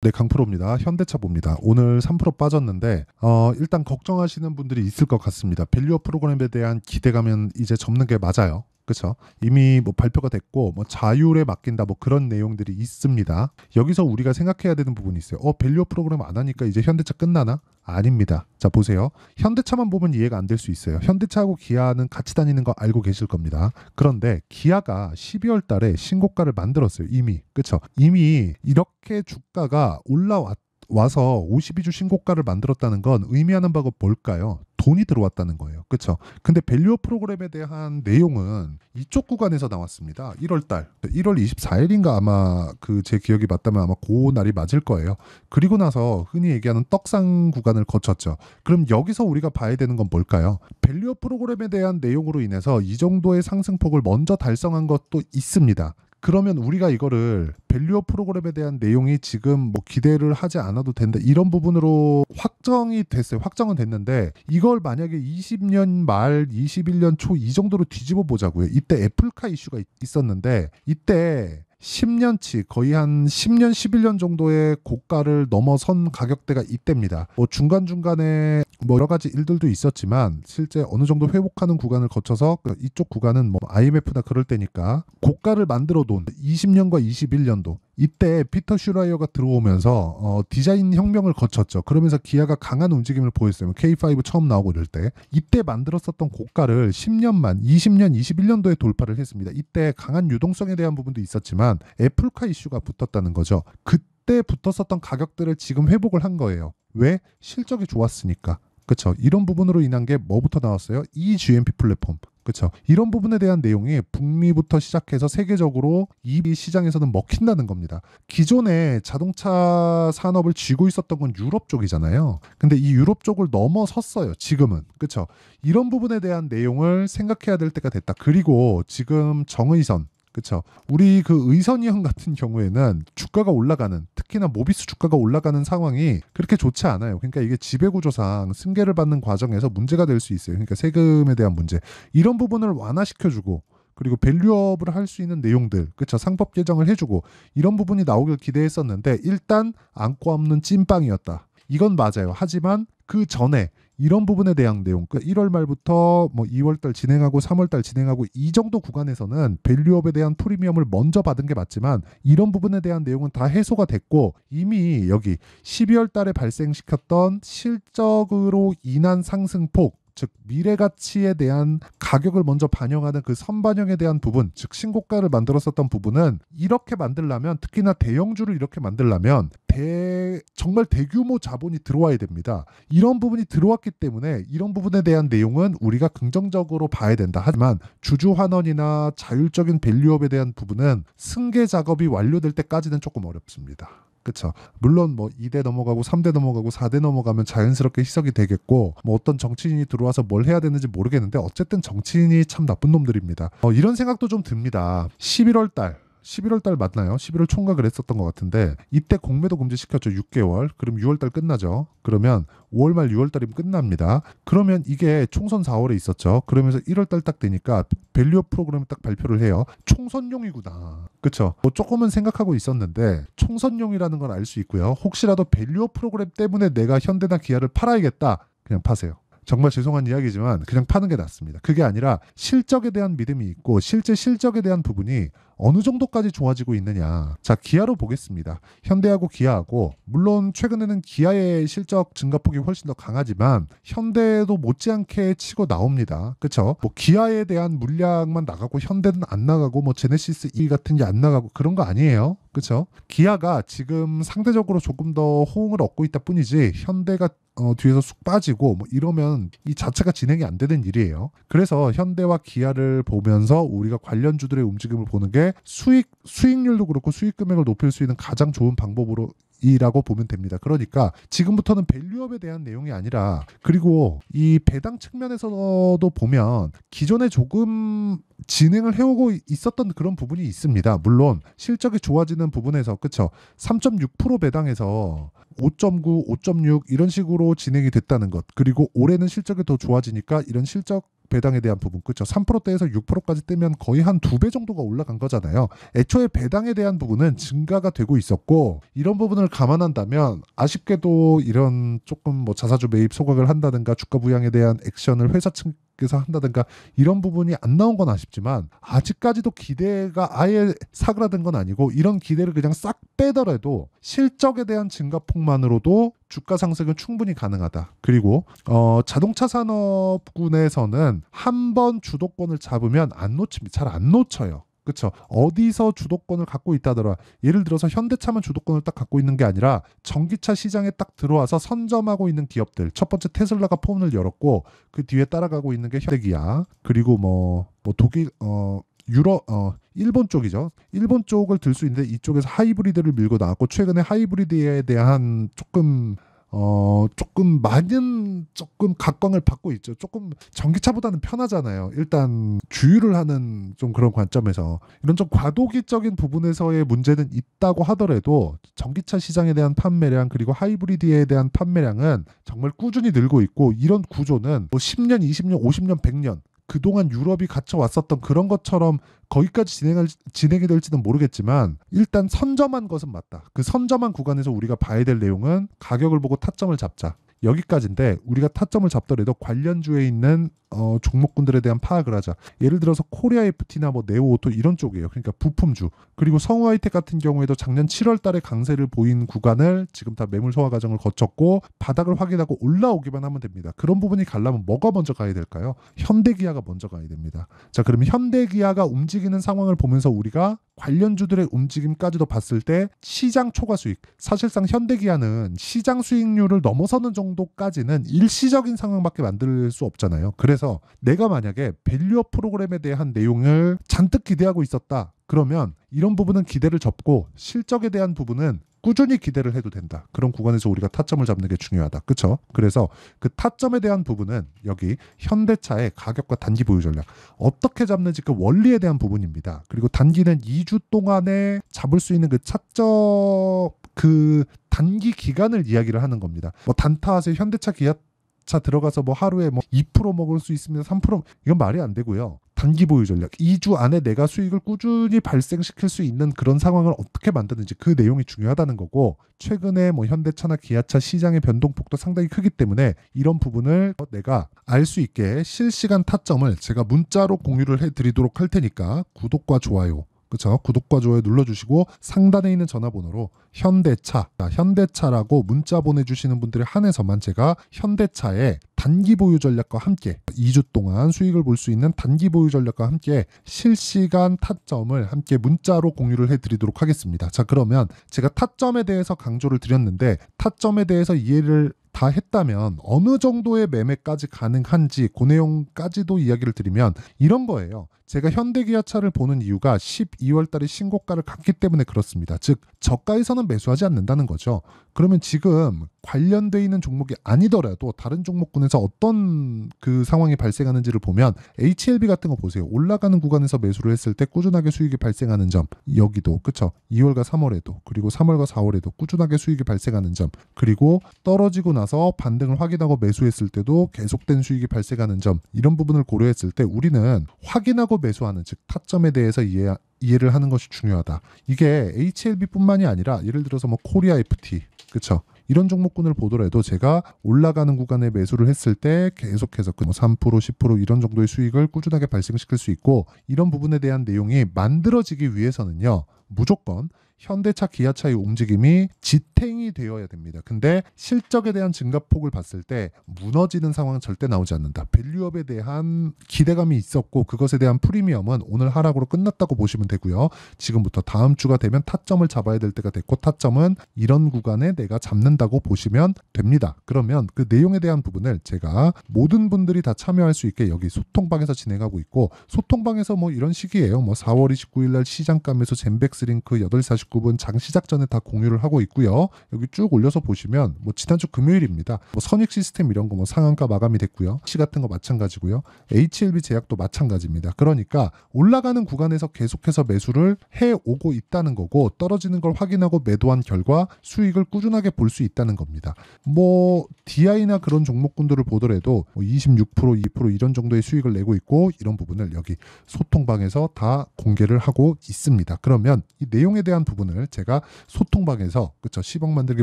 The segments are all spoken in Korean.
네, 강프로입니다. 현대차봅니다 오늘 3% 빠졌는데 어, 일단 걱정하시는 분들이 있을 것 같습니다. 밸류업 프로그램에 대한 기대감은 이제 접는 게 맞아요. 그렇죠. 이미 뭐 발표가 됐고 뭐 자율에 맡긴다 뭐 그런 내용들이 있습니다. 여기서 우리가 생각해야 되는 부분이 있어요. 어 밸류 프로그램 안 하니까 이제 현대차 끝나나? 아닙니다. 자 보세요. 현대차만 보면 이해가 안 될 수 있어요. 현대차하고 기아는 같이 다니는 거 알고 계실 겁니다. 그런데 기아가 12월 달에 신고가를 만들었어요. 이미 그렇죠. 이미 이렇게 주가가 올라왔 와서 52주 신고가를 만들었다는 건 의미하는 바가 뭘까요? 돈이 들어왔다는 거예요. 그렇죠? 근데 밸류어 프로그램에 대한 내용은 이쪽 구간에서 나왔습니다. 1월 달. 1월 24일인가 아마 그 제 기억이 맞다면 아마 그 날이 맞을 거예요. 그리고 나서 흔히 얘기하는 떡상 구간을 거쳤죠. 그럼 여기서 우리가 봐야 되는 건 뭘까요? 밸류어 프로그램에 대한 내용으로 인해서 이 정도의 상승폭을 먼저 달성한 것도 있습니다. 그러면 우리가 이거를 밸류어 프로그램에 대한 내용이 지금 뭐 기대를 하지 않아도 된다 이런 부분으로 확정이 됐어요. 확정은 됐는데 이걸 만약에 20년 말 21년 초 이 정도로 뒤집어 보자고요. 이때 애플카 이슈가 있었는데 이때 10년치 거의 한 10년 11년 정도의 고가를 넘어선 가격대가 이때입니다. 뭐 중간 중간에 뭐 여러 가지 일들도 있었지만 실제 어느 정도 회복하는 구간을 거쳐서 그 이쪽 구간은 뭐 IMF나 그럴 때니까 고가를 만들어 놓은 20년과 21년도 이때 피터 슈라이어가 들어오면서 어, 디자인 혁명을 거쳤죠. 그러면서 기아가 강한 움직임을 보였어요. K5 처음 나오고 이럴 때 이때 만들었었던 고가를 10년만 20년 21년도에 돌파를 했습니다. 이때 강한 유동성에 대한 부분도 있었지만 있지만 애플카 이슈가 붙었다는 거죠. 그때 붙었었던 가격들을 지금 회복을 한 거예요. 왜? 실적이 좋았으니까. 그렇죠. 이런 부분으로 인한 게 뭐부터 나왔어요? EGMP 플랫폼. 그렇죠. 이런 부분에 대한 내용이 북미부터 시작해서 세계적으로 EV 시장에서는 먹힌다는 겁니다. 기존에 자동차 산업을 쥐고 있었던 건 유럽 쪽이잖아요. 근데 이 유럽 쪽을 넘어섰어요. 지금은. 그렇죠. 이런 부분에 대한 내용을 생각해야 될 때가 됐다. 그리고 지금 정의선 그렇죠. 우리 그 의선이형 같은 경우에는 주가가 올라가는 특히나 모비스 주가가 올라가는 상황이 그렇게 좋지 않아요. 그러니까 이게 지배구조상 승계를 받는 과정에서 문제가 될 수 있어요. 그러니까 세금에 대한 문제 이런 부분을 완화시켜주고 그리고 밸류업을 할 수 있는 내용들, 그렇죠 상법 개정을 해주고 이런 부분이 나오길 기대했었는데 일단 안고 없는 찐빵이었다. 이건 맞아요. 하지만 그 전에 이런 부분에 대한 내용, 그러니까 1월 말부터 뭐 2월 달 진행하고 3월 달 진행하고 이 정도 구간에서는 밸류업에 대한 프리미엄을 먼저 받은 게 맞지만 이런 부분에 대한 내용은 다 해소가 됐고 이미 여기 12월 달에 발생시켰던 실적으로 인한 상승폭 즉 미래 가치에 대한 가격을 먼저 반영하는 그 선반영에 대한 부분, 즉 신고가를 만들었었던 부분은 이렇게 만들려면 특히나 대형주를 이렇게 만들려면 대 정말 대규모 자본이 들어와야 됩니다. 이런 부분이 들어왔기 때문에 이런 부분에 대한 내용은 우리가 긍정적으로 봐야 된다. 하지만 주주 환원이나 자율적인 밸류업에 대한 부분은 승계 작업이 완료될 때까지는 조금 어렵습니다. 그렇죠. 물론 뭐 2대 넘어가고 3대 넘어가고 4대 넘어가면 자연스럽게 희석이 되겠고 뭐 어떤 정치인이 들어와서 뭘 해야 되는지 모르겠는데 어쨌든 정치인이 참 나쁜 놈들입니다. 어, 이런 생각도 좀 듭니다. 11월 달 11월 달 맞나요? 11월 총각 을했었던것 같은데 이때 공매도 금지시켰죠. 6개월. 그럼 6월 달 끝나죠. 그러면 5월 말 6월 달이면 끝납니다. 그러면 이게 총선 4월에 있었죠. 그러면서 1월 달 딱 되니까 밸류업 프로그램을 딱 발표를 해요. 총선용이구나. 그쵸? 뭐 조금은 생각하고 있었는데 총선용이라는 걸 알 수 있고요. 혹시라도 밸류업 프로그램 때문에 내가 현대나 기아를 팔아야겠다. 그냥 파세요. 정말 죄송한 이야기지만 그냥 파는 게 낫습니다. 그게 아니라 실적에 대한 믿음이 있고 실제 실적에 대한 부분이 어느 정도까지 좋아지고 있느냐. 자, 기아로 보겠습니다. 현대하고 기아하고 물론 최근에는 기아의 실적 증가폭이 훨씬 더 강하지만 현대도 못지않게 치고 나옵니다. 그쵸뭐 기아에 대한 물량만 나가고 현대는 안 나가고 뭐 제네시스 E 같은 게 안 나가고 그런 거 아니에요. 그쵸 기아가 지금 상대적으로 조금 더 호응을 얻고 있다 뿐이지 현대가 어, 뒤에서 쑥 빠지고 뭐 이러면 이 자체가 진행이 안 되는 일이에요. 그래서 현대와 기아를 보면서 우리가 관련주들의 움직임을 보는 게 수익 수익률도 그렇고 수익 금액을 높일 수 있는 가장 좋은 방법으로 이라고 보면 됩니다. 그러니까 지금부터는 밸류업에 대한 내용이 아니라 그리고 이 배당 측면에서도 보면 기존에 조금 진행을 해오고 있었던 그런 부분이 있습니다. 물론 실적이 좋아지는 부분에서 그쵸 3.6% 배당에서 5.9, 5.6 이런 식으로 진행이 됐다는 것 그리고 올해는 실적이 더 좋아지니까 이런 실적 배당에 대한 부분 그렇죠. 3%대에서 6%까지 뜨면 거의 한 두 배 정도가 올라간 거잖아요. 애초에 배당에 대한 부분은 증가가 되고 있었고 이런 부분을 감안한다면 아쉽게도 이런 조금 뭐 자사주 매입 소각을 한다든가 주가 부양에 대한 액션을 회사 측 그래서 한다든가 이런 부분이 안 나온 건 아쉽지만 아직까지도 기대가 아예 사그라든 건 아니고 이런 기대를 그냥 싹 빼더라도 실적에 대한 증가폭만으로도 주가 상승은 충분히 가능하다. 그리고 어, 자동차 산업군에서는 한 번 주도권을 잡으면 안 놓칩니다. 잘안 놓쳐요. 그렇죠. 어디서 주도권을 갖고 있다더라. 예를 들어서 현대차만 주도권을 딱 갖고 있는 게 아니라 전기차 시장에 딱 들어와서 선점하고 있는 기업들. 첫 번째 테슬라가 폰을 열었고 그 뒤에 따라가고 있는 게 현대기야. 그리고 뭐, 뭐 독일 어 유럽 어 일본 쪽이죠. 일본 쪽을 들 수 있는데 이쪽에서 하이브리드를 밀고 나왔고 최근에 하이브리드에 대한 조금 어, 조금 많은, 조금 각광을 받고 있죠. 조금 전기차보다는 편하잖아요. 일단 주유를 하는 좀 그런 관점에서. 이런 좀 과도기적인 부분에서의 문제는 있다고 하더라도 전기차 시장에 대한 판매량 그리고 하이브리드에 대한 판매량은 정말 꾸준히 늘고 있고 이런 구조는 뭐 10년, 20년, 50년, 100년 그동안 유럽이 갇혀 왔었던 그런 것처럼 거기까지 진행할, 진행이 될지는 모르겠지만 일단 선점한 것은 맞다. 그 선점한 구간에서 우리가 봐야 될 내용은 가격을 보고 타점을 잡자. 여기까지인데 우리가 타점을 잡더라도 관련주에 있는 어, 종목군들에 대한 파악을 하자. 예를 들어서 코리아 FT나 뭐 네오오토 이런 쪽이에요. 그러니까 부품주. 그리고 성우 하이텍 같은 경우에도 작년 7월 달에 강세를 보인 구간을 지금 다 매물 소화 과정을 거쳤고 바닥을 확인하고 올라오기만 하면 됩니다. 그런 부분이 갈라면 뭐가 먼저 가야 될까요? 현대기아가 먼저 가야 됩니다. 자, 그러면 현대기아가 움직이는 상황을 보면서 우리가 관련주들의 움직임까지도 봤을 때 시장 초과 수익. 사실상 현대기아는 시장 수익률을 넘어서는 정도 정도까지는 일시적인 상황밖에 만들 수 없잖아요. 그래서 내가 만약에 밸류업 프로그램에 대한 내용을 잔뜩 기대하고 있었다. 그러면 이런 부분은 기대를 접고 실적에 대한 부분은 꾸준히 기대를 해도 된다. 그런 구간에서 우리가 타점을 잡는 게 중요하다. 그쵸 그래서 그 타점에 대한 부분은 여기 현대차의 가격과 단기 보유 전략 어떻게 잡는지 그 원리에 대한 부분입니다. 그리고 단기는 2주 동안에 잡을 수 있는 그 차점 그 단기 기간을 이야기를 하는 겁니다. 뭐 단타세 하요 현대차 기아차 들어가서 뭐 하루에 뭐 2% 먹을 수 있으면 3% 이건 말이 안 되고요. 단기 보유 전략. 2주 안에 내가 수익을 꾸준히 발생시킬 수 있는 그런 상황을 어떻게 만드는지 그 내용이 중요하다는 거고 최근에 뭐 현대차나 기아차 시장의 변동폭도 상당히 크기 때문에 이런 부분을 내가 알 수 있게 실시간 타점을 제가 문자로 공유를 해 드리도록 할 테니까 구독과 좋아요 그렇죠? 구독과 좋아요 눌러주시고 상단에 있는 전화번호로 현대차, 아, 현대차라고 문자 보내주시는 분들의 한해서만 제가 현대차의 단기 보유 전략과 함께 2주 동안 수익을 볼 수 있는 단기 보유 전략과 함께 실시간 타점을 함께 문자로 공유를 해드리도록 하겠습니다. 자 그러면 제가 타점에 대해서 강조를 드렸는데 타점에 대해서 이해를 다 했다면 어느 정도의 매매까지 가능한지 그 내용까지도 이야기를 드리면 이런 거예요. 제가 현대기아차를 보는 이유가 12월 달에 신고가를 갔기 때문에 그렇습니다. 즉 저가에서는 매수하지 않는다는 거죠. 그러면 지금 관련돼 있는 종목이 아니더라도 다른 종목군에서 어떤 그 상황이 발생하는지를 보면 HLB 같은 거 보세요. 올라가는 구간에서 매수를 했을 때 꾸준하게 수익이 발생하는 점 여기도 그쵸 2월과 3월에도 그리고 3월과 4월에도 꾸준하게 수익이 발생하는 점 그리고 떨어지고 나서 반등을 확인하고 매수했을 때도 계속된 수익이 발생하는 점 이런 부분을 고려했을 때 우리는 확인하고 매수하는 즉 타점에 대해서 이해 이해를 하는 것이 중요하다. 이게 HLB뿐만이 아니라 예를 들어서 뭐 코리아 FT 그쵸 이런 종목군을 보더라도 제가 올라가는 구간에 매수를 했을 때 계속해서 그 뭐3% 10% 이런 정도의 수익을 꾸준하게 발생시킬 수 있고 이런 부분에 대한 내용이 만들어지기 위해서는요 무조건 현대차, 기아차의 움직임이 지탱이 되어야 됩니다. 근데 실적에 대한 증가폭을 봤을 때 무너지는 상황은 절대 나오지 않는다. 밸류업에 대한 기대감이 있었고 그것에 대한 프리미엄은 오늘 하락으로 끝났다고 보시면 되고요. 지금부터 다음 주가 되면 타점을 잡아야 될 때가 됐고 타점은 이런 구간에 내가 잡는다고 보시면 됩니다. 그러면 그 내용에 대한 부분을 제가 모든 분들이 다 참여할 수 있게 여기 소통방에서 진행하고 있고 소통방에서 뭐 이런 식이에요뭐 4월 29일 날 시장감에서 젠백스링크 8시 19분 장시작 전에 다 공유를 하고 있고요. 여기 쭉 올려서 보시면 뭐 지난주 금요일입니다. 뭐 선익 시스템 이런 거 뭐 상한가 마감이 됐고요. 시 같은 거 마찬가지고요. HLB 제약도 마찬가지입니다. 그러니까 올라가는 구간에서 계속해서 매수를 해 오고 있다는 거고 떨어지는 걸 확인하고 매도한 결과 수익을 꾸준하게 볼 수 있다는 겁니다. 뭐 DI나 그런 종목군들을 보더라도 뭐26% 2% 이런 정도의 수익을 내고 있고 이런 부분을 여기 소통방에서 다 공개를 하고 있습니다. 그러면 이 내용에 대한 부분 부분을 제가 소통방에서 그쵸 10억 만들기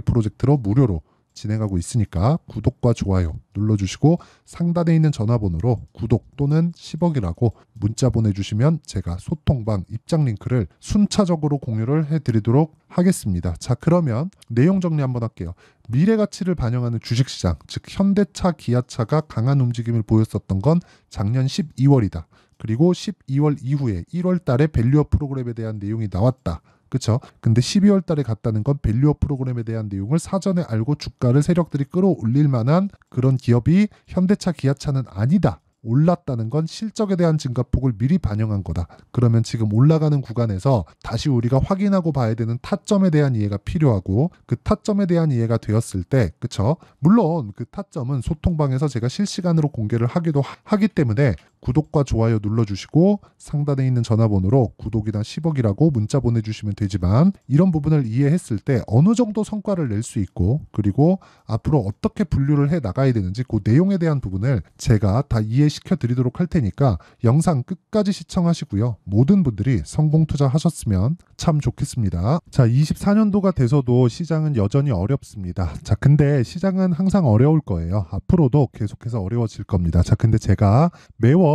프로젝트로 무료로 진행하고 있으니까 구독과 좋아요 눌러주시고 상단에 있는 전화번호로 구독 또는 10억이라고 문자 보내주시면 제가 소통방 입장 링크를 순차적으로 공유를 해드리도록 하겠습니다. 자 그러면 내용 정리 한번 할게요. 미래 가치를 반영하는 주식시장 즉 현대차 기아차가 강한 움직임을 보였었던 건 작년 12월이다. 그리고 12월 이후에 1월 달에 밸류업 프로그램에 대한 내용이 나왔다. 그렇죠? 근데 12월 달에 갔다는 건 밸류업 프로그램에 대한 내용을 사전에 알고 주가를 세력들이 끌어올릴 만한 그런 기업이 현대차, 기아차는 아니다. 올랐다는 건 실적에 대한 증가폭을 미리 반영한 거다. 그러면 지금 올라가는 구간에서 다시 우리가 확인하고 봐야 되는 타점에 대한 이해가 필요하고 그 타점에 대한 이해가 되었을 때, 그쵸? 물론 그 타점은 소통방에서 제가 실시간으로 공개를 하기도 하기 때문에 구독과 좋아요 눌러주시고 상단에 있는 전화번호로 구독이나 10억이라고 문자 보내주시면 되지만 이런 부분을 이해했을 때 어느 정도 성과를 낼 수 있고 그리고 앞으로 어떻게 분류를 해 나가야 되는지 그 내용에 대한 부분을 제가 다 이해시켜 드리도록 할 테니까 영상 끝까지 시청하시고요. 모든 분들이 성공 투자하셨으면 참 좋겠습니다. 자, 24년도가 돼서도 시장은 여전히 어렵습니다. 자, 근데 시장은 항상 어려울 거예요. 앞으로도 계속해서 어려워질 겁니다. 자, 근데 제가 매월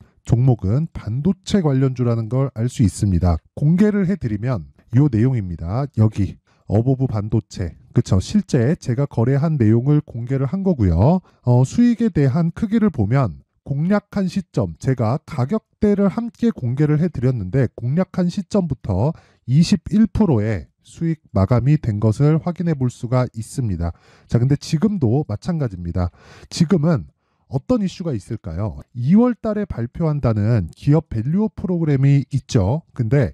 종목은 반도체 관련주라는 걸 알 수 있습니다. 공개를 해드리면 이 내용입니다. 여기 어버브 반도체 그쵸 실제 제가 거래한 내용을 공개를 한 거고요. 어, 수익에 대한 크기를 보면 공략한 시점 제가 가격대를 함께 공개를 해드렸는데 공략한 시점부터 21%의 수익 마감이 된 것을 확인해 볼 수가 있습니다. 자, 근데 지금도 마찬가지입니다. 지금은 어떤 이슈가 있을까요? 2월 달에 발표한다는 기업 밸류업 프로그램이 있죠. 근데